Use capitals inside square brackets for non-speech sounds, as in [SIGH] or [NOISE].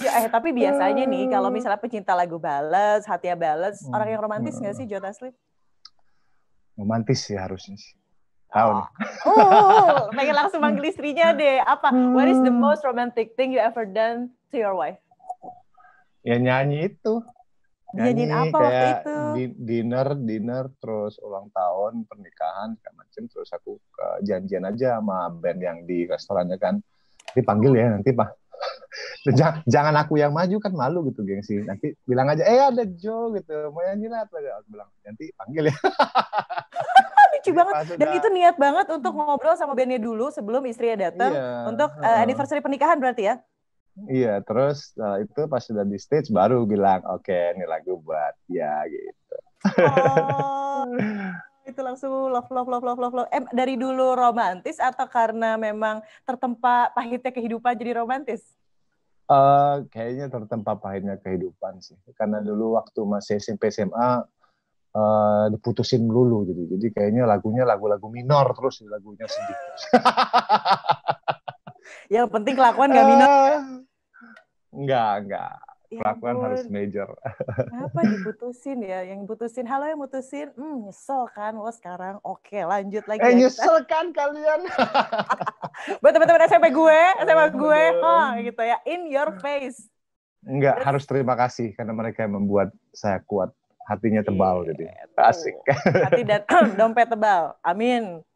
Ya, eh, tapi biasanya nih kalau eh. misalnya pecinta lagu balas, hati balas, hmm. orang yang romantis nggak hmm. sih Jota Slim? Romantis sih harusnya sih. How? Oh oh, oh, oh pengen langsung manggil istrinya hmm. deh. Apa? What is the hmm. most romantic thing you ever done to your wife? Ya nyanyi itu. Nyanyi apa kayak waktu itu? Dinner, dinner, terus ulang tahun, pernikahan, segala macam Terus aku eh, janjian aja sama band yang di restorannya kan. Dipanggil ya nanti pak. [LAUGHS] jangan, aku yang maju kan malu gitu gengsi nanti bilang aja eh ada Joe gitu mau yang jilat aku bilang nanti panggil ya [LAUGHS] lucu banget dan itu niat banget untuk ngobrol sama Benny dulu sebelum istrinya datang iya. untuk uh, anniversary pernikahan berarti ya Iya, terus uh, itu pas sudah di stage baru bilang, oke okay, ini lagu buat ya gitu. Oh, itu langsung love love love love love love. Eh, dari dulu romantis atau karena memang tertempa pahitnya kehidupan jadi romantis? Uh, kayaknya tertempa pahitnya kehidupan sih. Karena dulu waktu masih SMP SMA uh, eh, diputusin dulu jadi gitu. jadi kayaknya lagunya lagu-lagu minor terus lagunya sedih. [LAUGHS] Yang penting kelakuan gak minor. Uh, [LAUGHS] enggak, enggak. Ya kelakuan ya, harus major. Kenapa [LAUGHS] diputusin ya? Yang putusin, halo yang putusin, hmm, nyesel kan? Wah sekarang, oke lanjut lagi. Eh, nyesel kan kalian? buat teman-teman SMP gue, SMA gue, oh, gitu ya, in your face. Enggak, harus terima kasih karena mereka yang membuat saya kuat, hatinya tebal yeah. jadi. Asik. Hati dan [CLEARS THROAT] dompet tebal. Amin.